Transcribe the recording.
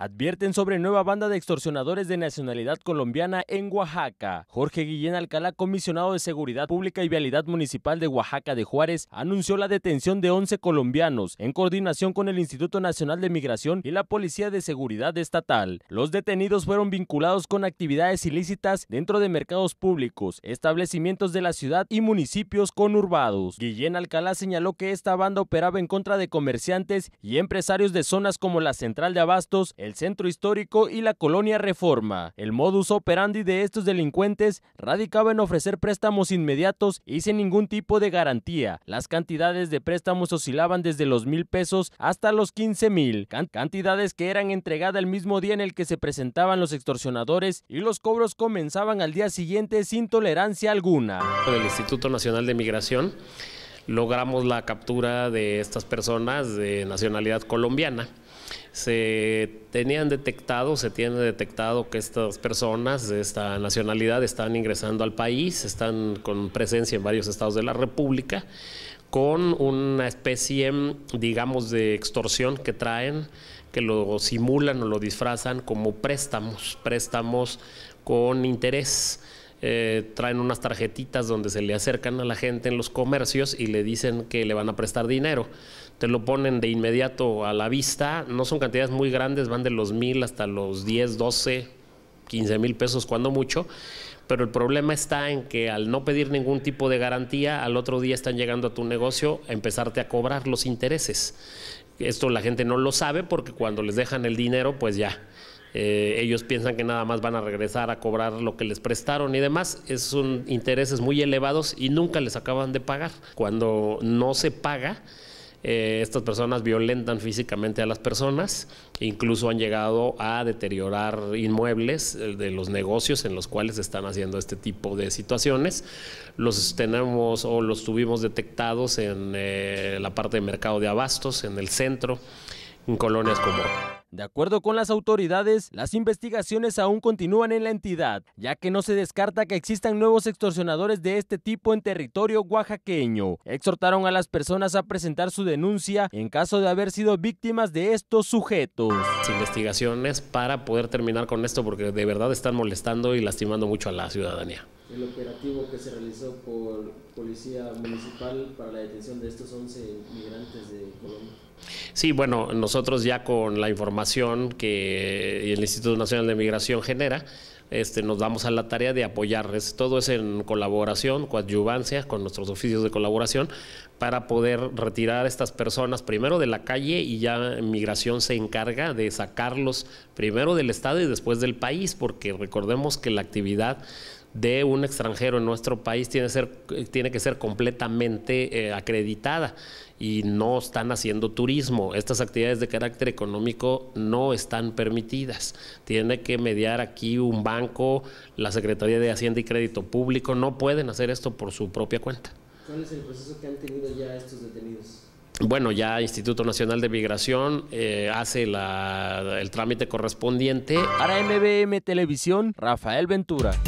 advierten sobre nueva banda de extorsionadores de nacionalidad colombiana en Oaxaca. Jorge Guillén Alcalá, comisionado de Seguridad Pública y Vialidad Municipal de Oaxaca de Juárez, anunció la detención de 11 colombianos en coordinación con el Instituto Nacional de Migración y la Policía de Seguridad Estatal. Los detenidos fueron vinculados con actividades ilícitas dentro de mercados públicos, establecimientos de la ciudad y municipios conurbados. Guillén Alcalá señaló que esta banda operaba en contra de comerciantes y empresarios de zonas como la Central de Abastos, el centro histórico y la colonia Reforma. El modus operandi de estos delincuentes radicaba en ofrecer préstamos inmediatos y sin ningún tipo de garantía. Las cantidades de préstamos oscilaban desde los mil pesos hasta los quince mil, cantidades que eran entregadas el mismo día en el que se presentaban los extorsionadores y los cobros comenzaban al día siguiente sin tolerancia alguna. El Instituto Nacional de Migración logramos la captura de estas personas de nacionalidad colombiana se tenían detectado, se tiene detectado que estas personas de esta nacionalidad están ingresando al país, están con presencia en varios estados de la República, con una especie, digamos, de extorsión que traen, que lo simulan o lo disfrazan como préstamos, préstamos con interés eh, traen unas tarjetitas donde se le acercan a la gente en los comercios y le dicen que le van a prestar dinero. Te lo ponen de inmediato a la vista, no son cantidades muy grandes, van de los mil hasta los 10, 12, quince mil pesos cuando mucho, pero el problema está en que al no pedir ningún tipo de garantía, al otro día están llegando a tu negocio a empezarte a cobrar los intereses. Esto la gente no lo sabe porque cuando les dejan el dinero, pues ya eh, ellos piensan que nada más van a regresar a cobrar lo que les prestaron y demás. Esos son intereses muy elevados y nunca les acaban de pagar. Cuando no se paga, eh, estas personas violentan físicamente a las personas, incluso han llegado a deteriorar inmuebles eh, de los negocios en los cuales están haciendo este tipo de situaciones. Los tenemos o los tuvimos detectados en la parte de mercado de abastos, en el centro, en colonias como... De acuerdo con las autoridades, las investigaciones aún continúan en la entidad, ya que no se descarta que existan nuevos extorsionadores de este tipo en territorio oaxaqueño. Exhortaron a las personas a presentar su denuncia en caso de haber sido víctimas de estos sujetos. Investigaciones para poder terminar con esto porque de verdad están molestando y lastimando mucho a la ciudadanía el operativo que se realizó por Policía Municipal para la detención de estos 11 migrantes de Colombia. Sí, bueno, nosotros ya con la información que el Instituto Nacional de Migración genera, este, nos vamos a la tarea de apoyarles. Todo es en colaboración, coadyuvancia, con nuestros oficios de colaboración, para poder retirar a estas personas primero de la calle y ya Migración se encarga de sacarlos primero del Estado y después del país, porque recordemos que la actividad de un extranjero en nuestro país tiene, que ser completamente eh, acreditada y no están haciendo turismo. Estas actividades de carácter económico no están permitidas. Tiene que mediar aquí un banco, la Secretaría de Hacienda y Crédito Público. No pueden hacer esto por su propia cuenta. ¿Cuál es el proceso que han tenido ya estos detenidos? bueno, ya Instituto Nacional de Migración eh, hace el trámite correspondiente. Para MBM Televisión, Rafael Ventura.